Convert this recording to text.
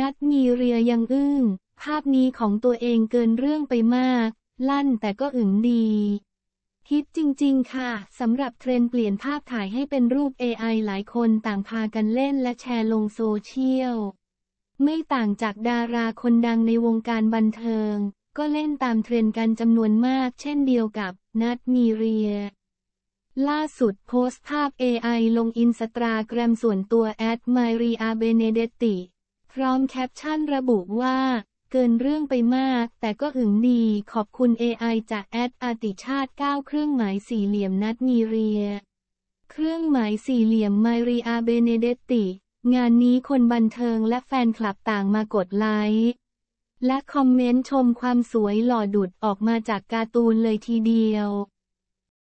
นัดมีเรียยังอึ้ง ภาพนี้ของตัวเองเกินเรื่องไปมาก ลั่นแต่ก็อึงดีฮิตจริงๆ ค่ะ สำหรับเทรนเปลี่ยนภาพถ่ายให้เป็นรูป AI หลายคนต่างพากันเล่นและแชร์ลงโซเชียล ไม่ต่างจากดาราคนดังในวงการบันเทิง ก็เล่นตามเทรนกันจำนวนมากเช่นเดียวกับนัดมีเรีย ล่าสุดโพสต์ภาพ AI ลงอินสตาแกรมส่วนตัวแอดมารีอาเบเนเดติพร้อมแคปชั่นระบุว่า เกินเรื่องไปมาก แต่ก็หึงดีขอบคุณ AI จากแอดอาติชาติ9เครื่องหมายสี่เหลี่ยมนัดมีเรีย เครื่องหมายสี่เหลี่ยมมาริอาเบเนเดตติ งานนี้คนบันเทิงและแฟนคลับต่างมากดไลค์ และคอมเมนต์ชมความสวยหล่อดุดออกมาจากการ์ตูนเลยทีเดียว